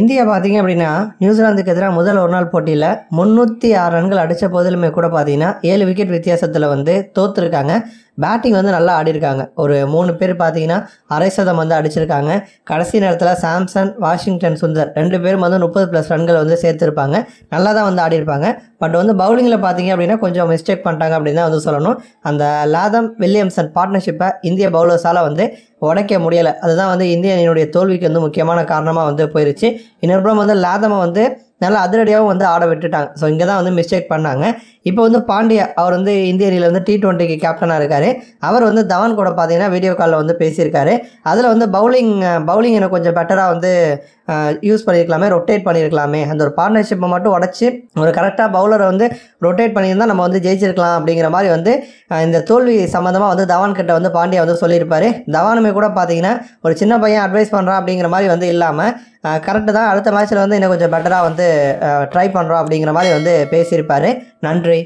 India பார்த்தீங்க அப்படின்னா நியூசிலாந்துக்கு எதிராக முதல் ஒரு நாள் போட்டியில் முந்நூற்றி ஆறு ரன்கள் அடித்த போதிலுமே கூட பார்த்தீங்கன்னா ஏழு விக்கெட் வித்தியாசத்தில் வந்து தோற்றுருக்காங்க பேட்டிங் வந்து நல்லா ஆடி இருக்காங்க ஒரு மூணு பேர் பார்த்தீங்கன்னா அரை சதம் வந்து அடிச்சிருக்காங்க கடைசி நேரத்தில் சாம்சன் வாஷிங்டன் சுந்தர் ரெண்டு பேரும் வந்து முப்பது ப்ளஸ் ரன்கள் வந்து சேர்த்துருப்பாங்க நல்லா தான் வந்து ஆடி இருப்பாங்க பட் வந்து பவுலிங்கில் பார்த்தீங்க அப்படின்னா கொஞ்சம் மிஸ்டேக் பண்ணிட்டாங்க அப்படின்னு தான் வந்து சொல்லணும் அந்த லாதம் வில்லியம்சன் பார்ட்னர்ஷிப்பை இந்திய பவுலர்ஸால் வந்து உடைக்க முடியலை அதுதான் வந்து இந்திய அணியினுடைய தோல்விக்கு வந்து முக்கியமான காரணமாக வந்து போயிருச்சு இன்னொரு வந்து லாதமை வந்து நல்லா அதிரடியாகவும் வந்து ஆட விட்டுட்டாங்க ஸோ இங்கே தான் வந்து மிஸ்டேக் பண்ணாங்க இப்போ வந்து பாண்டியா அவர் வந்து இந்திய அணியில் வந்து டி டுவெண்ட்டிக்கு கேப்டனாக இருக்கார் அவர் வந்து தவான் கூட பார்த்தீங்கன்னா வீடியோ காலில் வந்து பேசியிருக்காரு அதில் வந்து பவுலிங் பவுலிங் எனக்கு கொஞ்சம் பெட்டராக வந்து யூஸ் பண்ணியிருக்கலாமே ரொட்டேட் பண்ணியிருக்கலாமே அந்த ஒரு பார்ட்னர்ஷிப்பை மட்டும் உடச்சி ஒரு கரெக்டாக பவுலரை வந்து ரொட்டேட் பண்ணியிருந்தால் நம்ம வந்து ஜெயிச்சிருக்கலாம் அப்படிங்கிற மாதிரி வந்து இந்த தோல்வி சம்மந்தமாக வந்து தவான் கிட்ட வந்து பாண்டியா வந்து சொல்லியிருப்பார் தவானுமே கூட பார்த்தீங்கன்னா ஒரு சின்ன பையன் அட்வைஸ் பண்ணுறான் அப்படிங்கிற மாதிரி வந்து இல்லாமல் கரெக்டு தான் அடுத்த மேட்ச்சில் வந்து இன்னும் கொஞ்சம் பெட்டராக வந்து ட்ரை பண்ணுறோம் அப்படிங்கிற மாதிரி வந்து பேசியிருப்பார் நன்றி